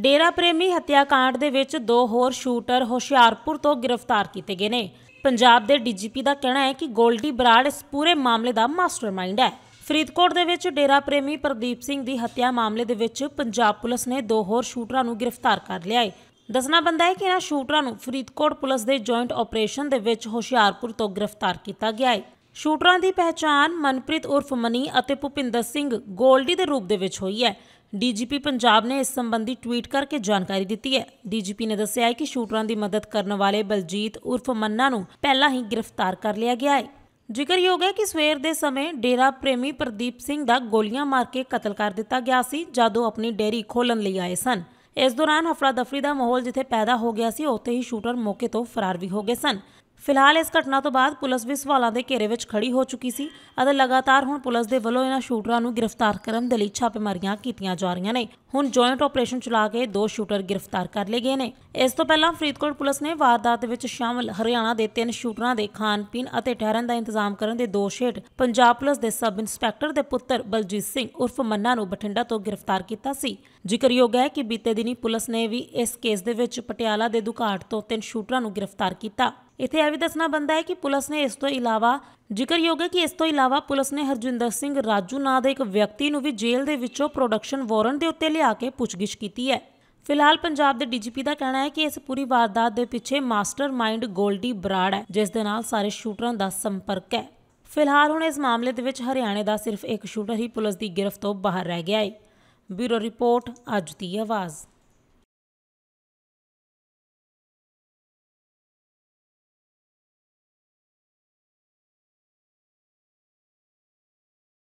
ਡੇਰਾ ਪ੍ਰੇਮੀ ਹੱਤਿਆਕਾਂਡ ਦੇ ਵਿੱਚ ਦੋ ਹੋਰ ਸ਼ੂਟਰ ਹੁਸ਼ਿਆਰਪੁਰ ਤੋਂ ਗ੍ਰਿਫਤਾਰ ਕੀਤੇ ਗਏ ਨੇ ਪੰਜਾਬ ਦੇ ਡੀਜੀਪੀ ਦਾ ਕਹਿਣਾ ਹੈ ਕਿ ਗੋਲਡੀ ਬਰਾੜ ਇਸ ਪੂਰੇ ਮਾਮਲੇ ਦਾ ਮਾਸਟਰਮਾਈਂਡ ਹੈ ਫਰੀਦਕੋਟ ਦੇ ਵਿੱਚ ਡੇਰਾ ਪ੍ਰੇਮੀ ਪ੍ਰਦੀਪ ਸਿੰਘ ਦੀ ਹੱਤਿਆ ਮਾਮਲੇ ਦੇ ਵਿੱਚ ਪੰਜਾਬ ਪੁਲਿਸ ਨੇ ਦੋ ਹੋਰ ਸ਼ੂਟਰਾਂ ਨੂੰ ਗ੍ਰਿਫਤਾਰ ਕਰ ਲਿਆ ਹੈ ਦੱਸਣਾ ਬੰਦਾ ਹੈ ਕਿ ਇਹਨਾਂ ਸ਼ੂਟਰਾਂ ਨੂੰ ਫਰੀਦਕੋਟ ਪੁਲਿਸ ਦੇ ਜੁਆਇੰਟ ਆਪਰੇਸ਼ਨ ਦੇ ਵਿੱਚ ਹੁਸ਼ਿਆਰਪੁਰ ਤੋਂ ਗ੍ਰਿਫਤਾਰ ਕੀਤਾ ਗਿਆ ਹੈ ਸ਼ੂਟਰਾਂ ਦੀ ਪਹਿਚਾਨ ਮਨਪ੍ਰੀਤ ਉਰਫ ਮਨੀ ਅਤੇ ਭੁਪਿੰਦਰ ਸਿੰਘ ਗੋਲਡੀ ਦੇ ਰੂਪ ਦੇ ਵਿੱਚ ਹੋਈ ਹੈ ਡੀਜੀਪੀ ਪੰਜਾਬ ਨੇ ਇਸ ਸੰਬੰਧੀ ਟਵੀਟ ਕਰਕੇ ਜਾਣਕਾਰੀ ਦਿੱਤੀ ਹੈ ਡੀਜੀਪੀ ਨੇ ਦੱਸਿਆ ਹੈ ਕਿ ਸ਼ੂਟਰਾਂ ਦੀ ਮਦਦ ਕਰਨ ਵਾਲੇ ਬਲਜੀਤ ਉਰਫ ਮੰਨਾ ਨੂੰ ਪਹਿਲਾਂ ਹੀ ਗ੍ਰਿਫਤਾਰ ਕਰ ਲਿਆ ਗਿਆ ਹੈ ਜ਼ਿਕਰਯੋਗ ਹੈ ਕਿ ਸਵੇਰ ਦੇ ਸਮੇਂ ਡੇਰਾ ਪ੍ਰੇਮੀ ਪ੍ਰਦੀਪ ਸਿੰਘ ਦਾ ਗੋਲੀਆਂ ਮਾਰ ਕੇ ਕਤਲ ਕਰ ਦਿੱਤਾ ਗਿਆ ਸੀ ਜਦੋਂ ਆਪਣੀ ਡੇਰੀ ਖੋਲਣ ਲਈ ਆਏ ਸਨ ਇਸ ਦੌਰਾਨ ਹਫੜਾ ਦਫੜੀ ਦਾ ਮਾਹੌਲ ਜਿੱਥੇ ਪੈਦਾ ਹੋ ਗਿਆ ਸੀ ਉੱਥੇ ਹੀ ਸ਼ੂਟਰ ਮੌਕੇ ਤੋਂ ਫਰਾਰ ਵੀ ਹੋ ਗਏ ਸਨ ਫਿਲਹਾਲ ਇਸ ਘਟਨਾ ਤੋਂ ਬਾਅਦ ਪੁਲਿਸ ਵੀ ਸਵਾਲਾਂ ਦੇ ਘੇਰੇ ਵਿੱਚ ਖੜੀ ਹੋ ਚੁੱਕੀ ਸੀ ਅਤੇ ਲਗਾਤਾਰ ਹੁਣ ਪੁਲਿਸ ਦੇ ਵੱਲੋਂ ਇਹਨਾਂ ਸ਼ੂਟਰਾਂ ਨੂੰ ਗ੍ਰਿਫਤਾਰ ਕਰਨ ਦੇ ਲਈ ਛਾਪੇਮਾਰੀਆਂ ਕੀਤੀਆਂ ਜਾ ਰਹੀਆਂ ਨੇ ਹੁਣ ਜੁਆਇੰਟ ਆਪਰੇਸ਼ਨ ਚਲਾ ਕੇ ਦੋ ਸ਼ੂਟਰ ਗ੍ਰਿਫਤਾਰ ਕਰ ਲਏ ਗਏ ਨੇ ਇਸ ਤੋਂ ਪਹਿਲਾਂ ਫਰੀਦਕੋਟ ਪੁਲਿਸ ਨੇ ਵਾਰਦਾਤ ਦੇ ਵਿੱਚ ਸ਼ਾਮਲ ਹਰਿਆਣਾ ਦੇ ਤਿੰਨ ਸ਼ੂਟਰਾਂ ਦੇ ਖਾਣ ਪੀਣ ਅਤੇ ਠਹਿਰਨ ਦਾ ਇੰਤਜ਼ਾਮ ਕਰਨ ਦੇ ਦੋਸ਼ ਹੇਠ ਪੰਜਾਬ ਪੁਲਿਸ ਦੇ ਸਬ ਇੰਸਪੈਕਟਰ ਦੇ ਪੁੱਤਰ ਬਲਜੀਤ ਸਿੰਘ ਉਰਫ ਮੰਨਾ ਨੂੰ ਬਠਿੰਡਾ ਤੋਂ ਗ੍ਰਿਫਤਾਰ ਕੀਤਾ ਸੀ ਜ਼ਿਕਰਯੋਗ ਹੈ ਕਿ ਬੀਤੇ ਦਿਨੀ ਪੁਲਿਸ ਨੇ ਵੀ ਇਸ ਕੇਸ ਦੇ ਵਿੱਚ ਪਟਿਆਲਾ ਦੇ ਦੁਕਾਨ ਤੋਂ ਤਿੰਨ ਸ਼ੂਟਰਾਂ ਨੂੰ ਗ੍ਰਿਫਤਾਰ ਕੀਤਾ ਇੱਥੇ ਇਹ ਵੀ ਦੱਸਣਾ ਬੰਦਾ ਹੈ ਕਿ ਪੁਲਿਸ ਨੇ ਇਸ ਤੋਂ ਇਲਾਵਾ ਜ਼ਿਕਰਯੋਗ ਹੈ ਕਿ ਇਸ ਤੋਂ ਇਲਾਵਾ ਪੁਲਿਸ ਨੇ ਹਰਜਿੰਦਰ ਸਿੰਘ ਰਾਜੂ ਨਾਂ ਦੇ ਇੱਕ ਵਿਅਕਤੀ ਨੂੰ ਵੀ ਜੇਲ੍ਹ ਦੇ ਵਿੱਚੋਂ ਪ੍ਰੋਡਕਸ਼ਨ ਵਾਰੰਟ ਦੇ ਉੱਤੇ ਲਿਆ ਕੇ ਪੁੱਛਗਿੱਛ ਕੀਤੀ ਹੈ ਫਿਲਹਾਲ ਪੰਜਾਬ ਦੇ ਡੀਜੀਪੀ ਦਾ ਕਹਿਣਾ ਹੈ ਕਿ ਇਸ ਪੂਰੀ ਵਾਰਦਾਤ ਦੇ ਪਿੱਛੇ ਮਾਸਟਰਮਾਈਂਡ ਗੋਲਡੀ ਬਰਾੜ ਹੈ ਜਿਸ ਦੇ ਨਾਲ ਸਾਰੇ ਸ਼ੂਟਰਾਂ ਦਾ ਸੰਪਰਕ ਹੈ ਫਿਲਹਾਲ ਹੁਣ ਇਸ ਮਾਮਲੇ ਦੇ ਵਿੱਚ ਹਰਿਆਣੇ ਦਾ ਸਿਰਫ ਇੱਕ ਸ਼ੂਟਰ ਹੀ ਪੁਲਿਸ ਦੀ ਗ੍ਰਿਫਤ ਤੋਂ ਬਾਹਰ ਰਹਿ ਗਿਆ ਹੈ ਬਿਊਰੋ ਰਿਪੋਰਟ ਅੱਜ ਦੀ ਆਵਾਜ਼